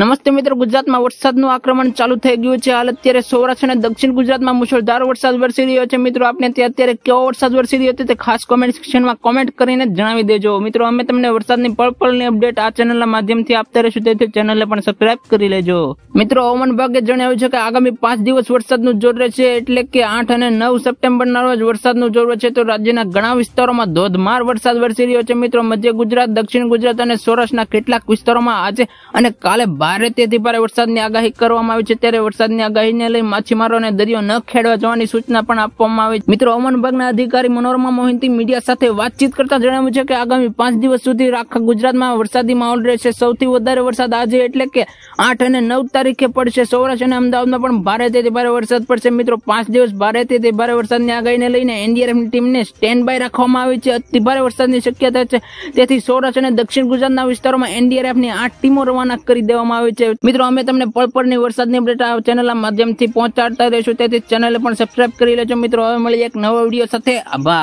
નમસ્તે મિત્રો ગુજરાતમાં વરસાદનું આક્રમણ ચાલુ થઈ ગયું છે હાલ અત્યારે સૌરાષ્ટ્ર અને દક્ષિણ ગુજરાતમાં મુશળધાર વરસાદ વરસી રહ્યો છે મિત્રો આપણે ત્યાં અત્યારે કેવો વરસાદ વરસી રહ્યો છે તે ખાસ કોમેન્ટ સેક્શનમાં કોમેન્ટ કરીને જણાવી દેજો મિત્રો અમે તમને વરસાદની પળપળની અપડેટ આ ચેનલના માધ્યમથી આપતા રહીશું તેથી ચેનલને પણ સબસ્ક્રાઇબ કરી લેજો મિત્રો હવામાન વિભાગે જણાવ્યું છે કે આગામી પાંચ દિવસ વરસાદનું જોર રહેશે એટલે કે આઠ અને નવ સપ્ટેમ્બરના રોજ વરસાદનું જોર છે તો રાજ્યના ઘણા વિસ્તારોમાં ધોધમાર વરસાદ વરસી રહ્યો છે મિત્રો મધ્ય ગુજરાત દક્ષિણ ગુજરાત અને સૌરાષ્ટ્રના કેટલાક વિસ્તારોમાં આજે અને કાલે ભારતીય ભારે વરસાદની આગાહી કરવામાં આવી છે ત્યારે વરસાદની આગાહીને લઈ માછીમારોને દરિયો ન ખેડવા જવાની સૂચના પણ આપવામાં આવી છે મિત્રો હવામાન વિભાગના અધિકારી મનોરમા મોહિતી મીડિયા સાથે વાતચીત કરતા જણાવ્યું છે કે આગામી પાંચ દિવસ સુધી આખા ગુજરાતમાં વરસાદી માહોલ રહેશે સૌથી વધારે વરસાદ આજે એટલે કે આઠ અને નવ તારીખે પડશે સૌરાષ્ટ્ર અને અમદાવાદમાં પણ ભારે ભારેથી ભારે વરસાદ પડશે મિત્રો પાંચ દિવસ ભારે ભારેથી ભારે વરસાદની આગાહીને લઈને એનડીઆરએફની ટીમને સ્ટેન્ડ બાય રાખવામાં આવી છે અતિ ભારે વરસાદની શક્યતા છે તેથી સૌરાષ્ટ્ર અને દક્ષિણ ગુજરાતના વિસ્તારોમાં એનડીઆરએફની આઠ ટીમો રવાના કરી દેવામાં કરવામાં છે મિત્રો અમે તમને પળ પળની વરસાદની અપડેટ આ ચેનલના માધ્યમથી પહોંચાડતા રહીશું તેથી ચેનલ પણ સબસ્ક્રાઇબ કરી લેજો મિત્રો હવે મળીએ એક નવો વિડીયો સાથે આભાર